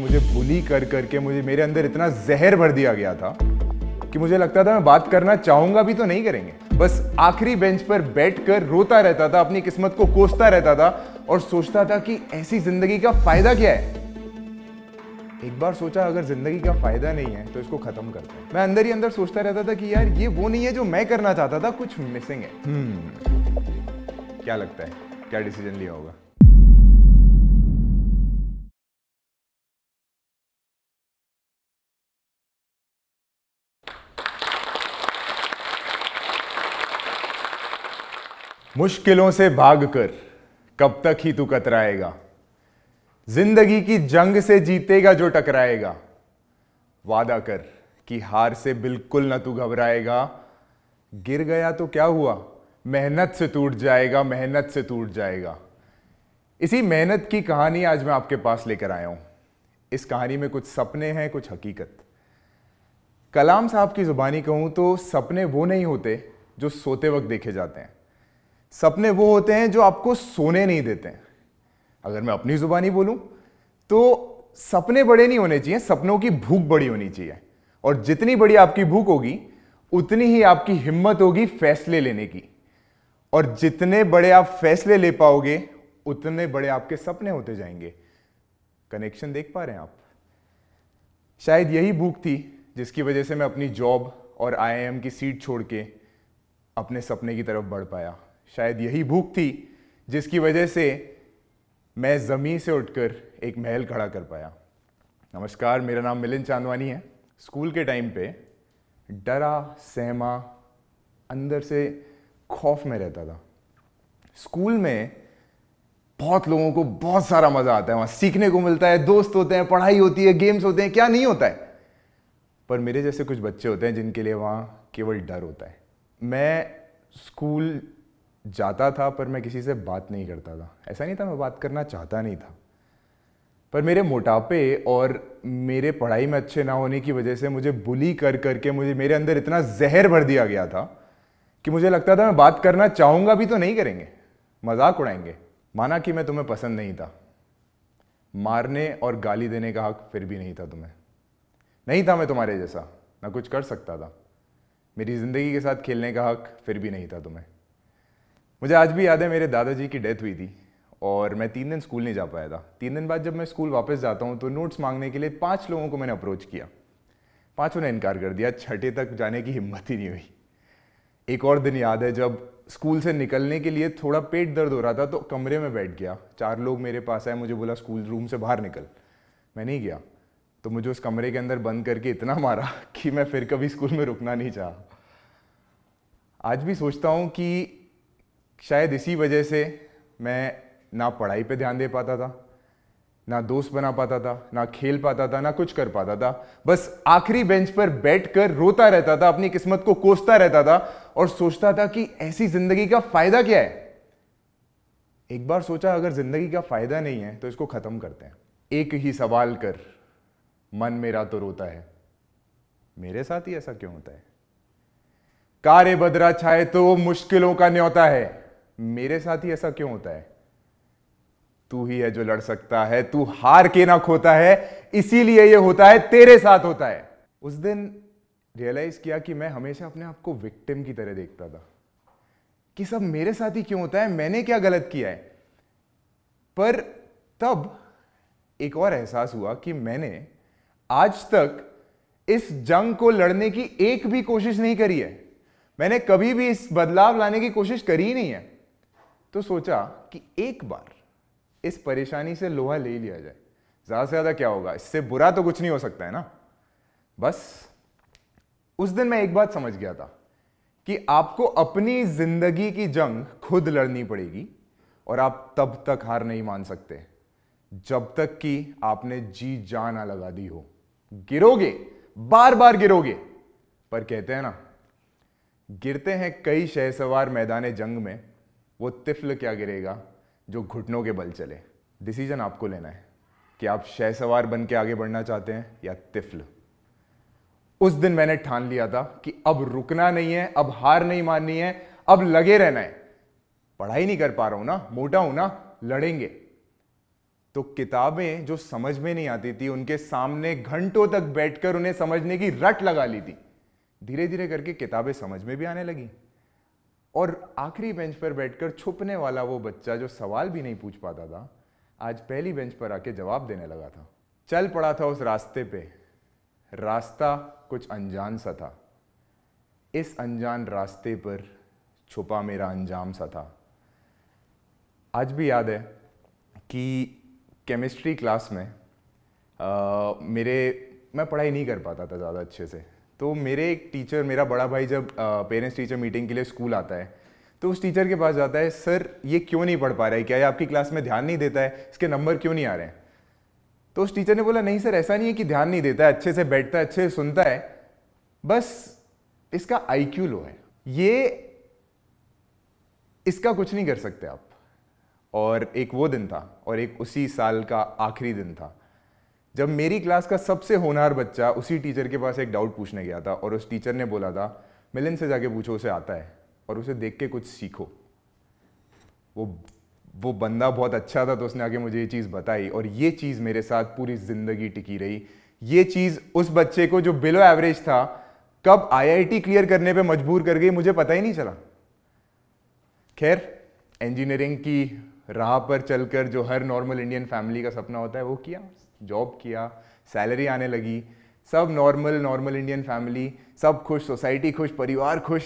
मुझे भूली कर करके मुझे मेरे अंदर इतना जहर भर दिया गया था कि मुझे लगता था मैं बात करना चाहूंगा भी तो नहीं करेंगे बस आखिरी बेंच पर बैठकर रोता रहता था अपनी किस्मत को कोसता रहता था और सोचता था कि ऐसी जिंदगी का फायदा क्या है एक बार सोचा अगर जिंदगी का फायदा नहीं है तो इसको खत्म करते मैं अंदर ही अंदर सोचता रहता था कि यार ये वो नहीं है जो मैं करना चाहता था कुछ मिसिंग है हम्म। क्या लगता है क्या डिसीजन लिया होगा मुश्किलों से भाग कर कब तक ही तू कतराएगा जिंदगी की जंग से जीतेगा जो टकराएगा वादा कर कि हार से बिल्कुल ना तू घबराएगा गिर गया तो क्या हुआ मेहनत से टूट जाएगा मेहनत से टूट जाएगा इसी मेहनत की कहानी आज मैं आपके पास लेकर आया हूं इस कहानी में कुछ सपने हैं कुछ हकीकत कलाम साहब की ज़ुबानी कहूं तो सपने वो नहीं होते जो सोते वक्त देखे जाते हैं सपने वो होते हैं जो आपको सोने नहीं देते हैं अगर मैं अपनी ज़ुबानी बोलूं तो सपने बड़े नहीं होने चाहिए सपनों की भूख बड़ी होनी चाहिए और जितनी बड़ी आपकी भूख होगी उतनी ही आपकी हिम्मत होगी फैसले लेने की और जितने बड़े आप फैसले ले पाओगे उतने बड़े आपके सपने होते जाएंगे कनेक्शन देख पा रहे हैं आप शायद यही भूख थी जिसकी वजह से मैं अपनी जॉब और आईआईएम की सीट छोड़ के अपने सपने की तरफ बढ़ पाया शायद यही भूख थी जिसकी वजह से मैं ज़मीन से उठकर एक महल खड़ा कर पाया नमस्कार मेरा नाम मिलिन चांदवानी है स्कूल के टाइम पे डरा सहमा अंदर से खौफ में रहता था स्कूल में बहुत लोगों को बहुत सारा मज़ा आता है वहाँ सीखने को मिलता है दोस्त होते हैं पढ़ाई होती है गेम्स होते हैं क्या नहीं होता है पर मेरे जैसे कुछ बच्चे होते हैं जिनके लिए वहाँ केवल डर होता है मैं स्कूल जाता था पर मैं किसी से बात नहीं करता था ऐसा नहीं था मैं बात करना चाहता नहीं था पर मेरे मोटापे और मेरे पढ़ाई में अच्छे ना होने की वजह से मुझे बुली कर करके मुझे मेरे अंदर इतना जहर भर दिया गया था कि मुझे लगता था मैं बात करना चाहूँगा भी तो नहीं करेंगे मजाक उड़ाएंगे माना कि मैं तुम्हें पसंद नहीं था मारने और गाली देने का हक फिर भी नहीं था तुम्हें नहीं था मैं तुम्हारे जैसा ना कुछ कर सकता था मेरी ज़िंदगी के साथ खेलने का हक फिर भी नहीं था तुम्हें मुझे आज भी याद है मेरे दादाजी की डेथ हुई थी और मैं तीन दिन स्कूल नहीं जा पाया था तीन दिन बाद जब मैं स्कूल वापस जाता हूँ तो नोट्स मांगने के लिए पाँच लोगों को मैंने अप्रोच किया पाँचों ने इनकार कर दिया छठे तक जाने की हिम्मत ही नहीं हुई एक और दिन याद है जब स्कूल से निकलने के लिए थोड़ा पेट दर्द हो रहा था तो कमरे में बैठ गया चार लोग मेरे पास आए मुझे बोला स्कूल रूम से बाहर निकल मैं नहीं गया तो मुझे उस कमरे के अंदर बंद करके इतना मारा कि मैं फिर कभी स्कूल में रुकना नहीं चाहा आज भी सोचता हूँ कि शायद इसी वजह से मैं ना पढ़ाई पे ध्यान दे पाता था ना दोस्त बना पाता था ना खेल पाता था ना कुछ कर पाता था बस आखिरी बेंच पर बैठकर रोता रहता था अपनी किस्मत को कोसता रहता था और सोचता था कि ऐसी जिंदगी का फायदा क्या है एक बार सोचा अगर जिंदगी का फायदा नहीं है तो इसको खत्म करते हैं एक ही सवाल कर मन मेरा तो रोता है मेरे साथ ही ऐसा क्यों होता है कार्य बदरा छाए तो मुश्किलों का न्योता है मेरे साथ ही ऐसा क्यों होता है तू ही है जो लड़ सकता है तू हार के ना खोता है इसीलिए ये होता है तेरे साथ होता है उस दिन रियलाइज किया कि मैं हमेशा अपने आप को विक्टिम की तरह देखता था कि सब मेरे साथ ही क्यों होता है मैंने क्या गलत किया है पर तब एक और एहसास हुआ कि मैंने आज तक इस जंग को लड़ने की एक भी कोशिश नहीं करी है मैंने कभी भी इस बदलाव लाने की कोशिश करी ही नहीं है तो सोचा कि एक बार इस परेशानी से लोहा ले लिया जाए ज़्यादा से ज़्यादा क्या होगा इससे बुरा तो कुछ नहीं हो सकता है ना बस उस दिन मैं एक बात समझ गया था कि आपको अपनी जिंदगी की जंग खुद लड़नी पड़ेगी और आप तब तक हार नहीं मान सकते जब तक कि आपने जी जान लगा दी हो गिरोगे बार बार गिरोगे पर कहते हैं ना गिरते हैं कई शहसवार मैदान जंग में वो तिफल क्या गिरेगा जो घुटनों के बल चले डिसीजन आपको लेना है कि आप शह सवार बन के आगे बढ़ना चाहते हैं या तिफल उस दिन मैंने ठान लिया था कि अब रुकना नहीं है अब हार नहीं माननी है अब लगे रहना है पढ़ाई नहीं कर पा रहा हूं ना मोटा हूं ना लड़ेंगे तो किताबें जो समझ में नहीं आती थी उनके सामने घंटों तक बैठकर उन्हें समझने की रट लगा ली थी धीरे धीरे करके किताबें समझ में भी आने लगी और आखिरी बेंच पर बैठकर छुपने वाला वो बच्चा जो सवाल भी नहीं पूछ पाता था आज पहली बेंच पर आके जवाब देने लगा था चल पड़ा था उस रास्ते पे रास्ता कुछ अनजान सा था इस अनजान रास्ते पर छुपा मेरा अंजाम सा था आज भी याद है कि केमिस्ट्री क्लास में आ, मेरे मैं पढ़ाई नहीं कर पाता था ज़्यादा अच्छे से तो मेरे एक टीचर मेरा बड़ा भाई जब पेरेंट्स टीचर मीटिंग के लिए स्कूल आता है तो उस टीचर के पास जाता है सर ये क्यों नहीं पढ़ पा रहा है क्या ये आपकी क्लास में ध्यान नहीं देता है इसके नंबर क्यों नहीं आ रहे हैं तो उस टीचर ने बोला नहीं सर ऐसा नहीं है कि ध्यान नहीं देता है अच्छे से बैठता है अच्छे से सुनता है बस इसका क्यू लो है ये इसका कुछ नहीं कर सकते आप और एक वो दिन था और एक उसी साल का आखिरी दिन था जब मेरी क्लास का सबसे होनहार बच्चा उसी टीचर के पास एक डाउट पूछने गया था और उस टीचर ने बोला था मिलन से जाके पूछो उसे आता है और उसे देख के कुछ सीखो वो वो बंदा बहुत अच्छा था तो उसने आगे मुझे ये चीज़ बताई और ये चीज़ मेरे साथ पूरी ज़िंदगी टिकी रही ये चीज़ उस बच्चे को जो बिलो एवरेज था कब आईआईटी क्लियर करने पे मजबूर कर गई मुझे पता ही नहीं चला खैर इंजीनियरिंग की राह पर चलकर जो हर नॉर्मल इंडियन फैमिली का सपना होता है वो किया जॉब किया सैलरी आने लगी सब नॉर्मल नॉर्मल इंडियन फैमिली सब खुश सोसाइटी खुश परिवार खुश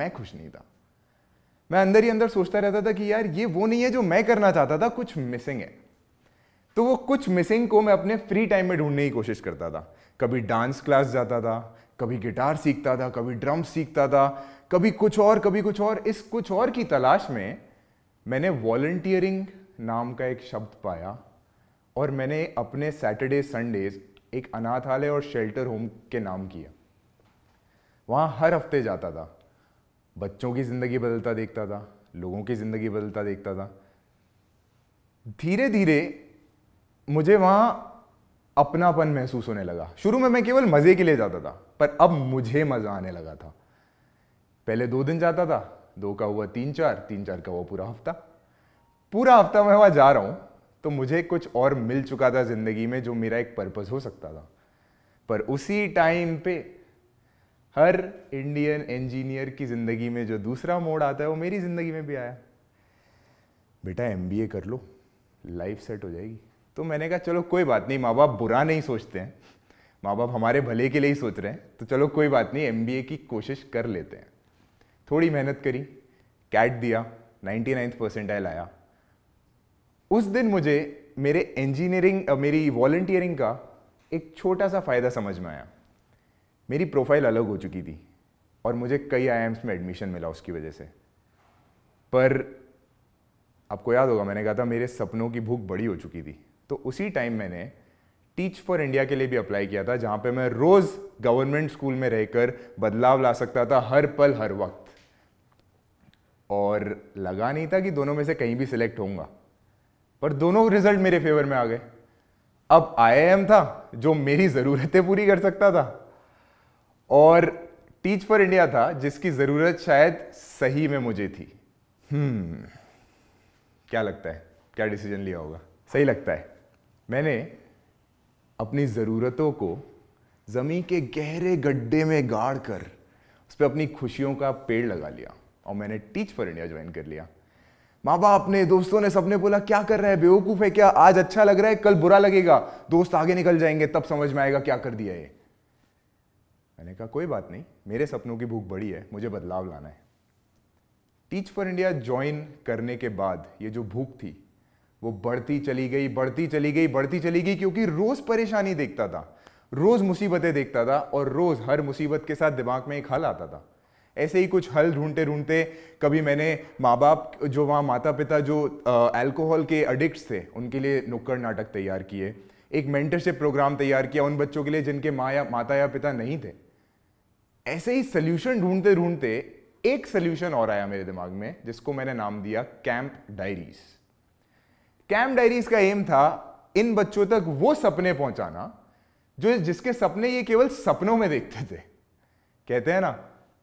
मैं खुश नहीं था मैं अंदर ही अंदर सोचता रहता था कि यार ये वो नहीं है जो मैं करना चाहता था कुछ मिसिंग है तो वो कुछ मिसिंग को मैं अपने फ्री टाइम में ढूंढने की कोशिश करता था कभी डांस क्लास जाता था कभी गिटार सीखता था कभी ड्रम सीखता था कभी कुछ और कभी कुछ और इस कुछ और की तलाश में मैंने वॉल्टियरिंग नाम का एक शब्द पाया और मैंने अपने सैटरडे संडेज एक अनाथालय और शेल्टर होम के नाम किया वहाँ हर हफ्ते जाता था बच्चों की ज़िंदगी बदलता देखता था लोगों की ज़िंदगी बदलता देखता था धीरे धीरे मुझे वहाँ अपनापन महसूस होने लगा शुरू में मैं केवल मज़े के लिए जाता था पर अब मुझे मज़ा आने लगा था पहले दो दिन जाता था दो का हुआ तीन चार तीन चार का हुआ पूरा हफ्ता पूरा हफ्ता मैं वहाँ जा रहा हूँ तो मुझे कुछ और मिल चुका था ज़िंदगी में जो मेरा एक पर्पज़ हो सकता था पर उसी टाइम पे हर इंडियन इंजीनियर की ज़िंदगी में जो दूसरा मोड़ आता है वो मेरी ज़िंदगी में भी आया बेटा एम कर लो लाइफ सेट हो जाएगी तो मैंने कहा चलो कोई बात नहीं माँ बाप बुरा नहीं सोचते हैं माँ बाप हमारे भले के लिए ही सोच रहे हैं तो चलो कोई बात नहीं एम की कोशिश कर लेते हैं थोड़ी मेहनत करी कैट दिया नाइन्टी नाइन्थ परसेंटाइल आया उस दिन मुझे मेरे इंजीनियरिंग मेरी वॉल्टियरिंग का एक छोटा सा फ़ायदा समझ में आया मेरी प्रोफाइल अलग हो चुकी थी और मुझे कई आई में एडमिशन मिला उसकी वजह से पर आपको याद होगा मैंने कहा था मेरे सपनों की भूख बड़ी हो चुकी थी तो उसी टाइम मैंने टीच फॉर इंडिया के लिए भी अप्लाई किया था जहाँ पे मैं रोज़ गवर्नमेंट स्कूल में रहकर बदलाव ला सकता था हर पल हर वक्त और लगा नहीं था कि दोनों में से कहीं भी सिलेक्ट होऊंगा पर दोनों रिजल्ट मेरे फेवर में आ गए अब एम था जो मेरी ज़रूरतें पूरी कर सकता था और टीच फॉर इंडिया था जिसकी ज़रूरत शायद सही में मुझे थी हम्म क्या लगता है क्या डिसीजन लिया होगा सही लगता है मैंने अपनी ज़रूरतों को ज़मीन के गहरे गड्ढे में गाड़ कर उस पर अपनी खुशियों का पेड़ लगा लिया और मैंने टीच फॉर इंडिया ज्वाइन कर लिया माँ बाप ने दोस्तों ने सबने बोला क्या कर रहा है बेवकूफ है क्या आज अच्छा लग रहा है कल बुरा लगेगा दोस्त आगे निकल जाएंगे तब समझ में आएगा क्या कर दिया ये मैंने कहा कोई बात नहीं मेरे सपनों की भूख बड़ी है मुझे बदलाव लाना है टीच फॉर इंडिया ज्वाइन करने के बाद ये जो भूख थी वो बढ़ती चली गई बढ़ती चली गई बढ़ती चली गई क्योंकि रोज परेशानी देखता था रोज मुसीबतें देखता था और रोज हर मुसीबत के साथ दिमाग में एक हल आता था ऐसे ही कुछ हल ढूंढते ढूंढते कभी मैंने माँ बाप जो वहाँ माता पिता जो अल्कोहल के अडिक्ट थे उनके लिए नुक्कड़ नाटक तैयार किए एक मेंटरशिप प्रोग्राम तैयार किया उन बच्चों के लिए जिनके माँ या माता या पिता नहीं थे ऐसे ही सल्यूशन ढूंढते ढूंढते एक सल्यूशन और आया मेरे दिमाग में जिसको मैंने नाम दिया कैंप डायरीज कैंप डायरीज का एम था इन बच्चों तक वो सपने पहुंचाना जो जिसके सपने ये केवल सपनों में देखते थे कहते हैं ना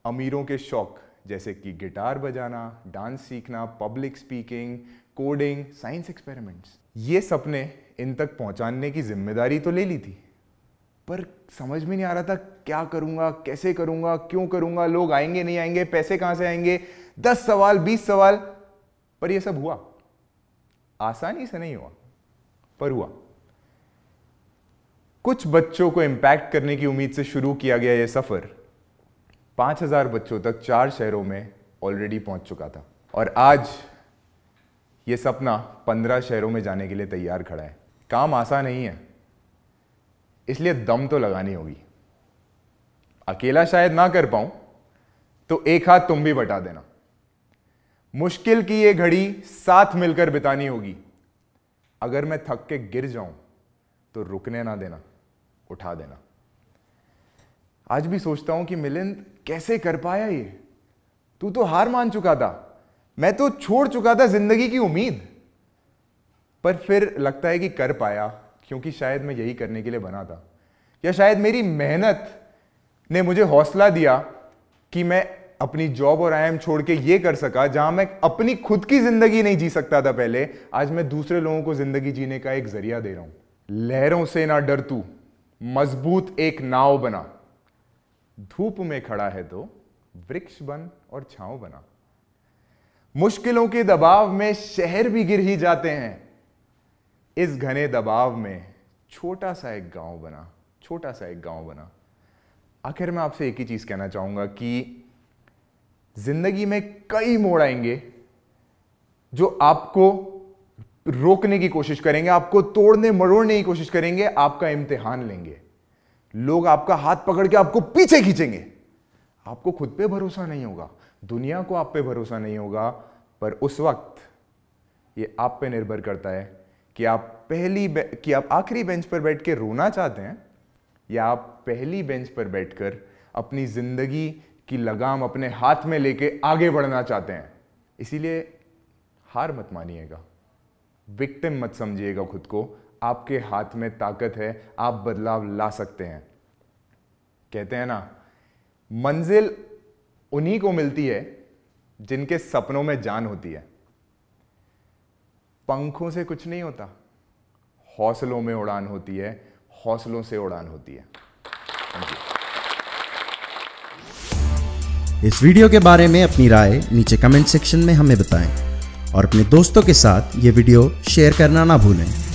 अमीरों के शौक जैसे कि गिटार बजाना डांस सीखना public speaking coding science experiments ये सपने इन तक पहुंचाने की जिम्मेदारी तो ले ली थी पर समझ में नहीं आ रहा था क्या करूंगा कैसे करूंगा क्यों करूंगा लोग आएंगे नहीं आएंगे पैसे कहां से आएंगे दस सवाल बीस सवाल पर यह सब हुआ आसानी से नहीं हुआ पर हुआ कुछ बच्चों को इंपैक्ट करने की उम्मीद से शुरू किया गया यह सफ़र 5000 बच्चों तक चार शहरों में ऑलरेडी पहुंच चुका था और आज ये सपना 15 शहरों में जाने के लिए तैयार खड़ा है काम आसान नहीं है इसलिए दम तो लगानी होगी अकेला शायद ना कर पाऊं तो एक हाथ तुम भी बटा देना मुश्किल की ये घड़ी साथ मिलकर बितानी होगी अगर मैं थक के गिर जाऊं तो रुकने ना देना उठा देना आज भी सोचता हूं कि मिलिंद कैसे कर पाया ये तू तो हार मान चुका था मैं तो छोड़ चुका था जिंदगी की उम्मीद पर फिर लगता है कि कर पाया क्योंकि शायद मैं यही करने के लिए बना था या शायद मेरी मेहनत ने मुझे हौसला दिया कि मैं अपनी जॉब और आई छोड़ के ये कर सका जहां मैं अपनी खुद की जिंदगी नहीं जी सकता था पहले आज मैं दूसरे लोगों को जिंदगी जीने का एक जरिया दे रहा हूं लहरों से ना डर तू मजबूत एक नाव बना धूप में खड़ा है तो वृक्ष बन और छांव बना मुश्किलों के दबाव में शहर भी गिर ही जाते हैं इस घने दबाव में छोटा सा एक गांव बना छोटा सा एक गांव बना आखिर मैं आपसे एक ही चीज़ कहना चाहूंगा कि जिंदगी में कई मोड़ आएंगे जो आपको रोकने की कोशिश करेंगे आपको तोड़ने मरोड़ने की कोशिश करेंगे आपका इम्तिहान लेंगे लोग आपका हाथ पकड़ के आपको पीछे खींचेंगे आपको खुद पे भरोसा नहीं होगा दुनिया को आप पे भरोसा नहीं होगा पर उस वक्त ये आप पे निर्भर करता है कि आप पहली कि आप आखिरी बेंच पर बैठ के रोना चाहते हैं या आप पहली बेंच पर बैठकर अपनी ज़िंदगी की लगाम अपने हाथ में लेके आगे बढ़ना चाहते हैं इसीलिए हार मत मानिएगा विक्टिम मत समझिएगा खुद को आपके हाथ में ताकत है आप बदलाव ला सकते हैं कहते हैं ना मंजिल उन्हीं को मिलती है जिनके सपनों में जान होती है पंखों से कुछ नहीं होता हौसलों में उड़ान होती है हौसलों से उड़ान होती है इस वीडियो के बारे में अपनी राय नीचे कमेंट सेक्शन में हमें बताएं और अपने दोस्तों के साथ ये वीडियो शेयर करना ना भूलें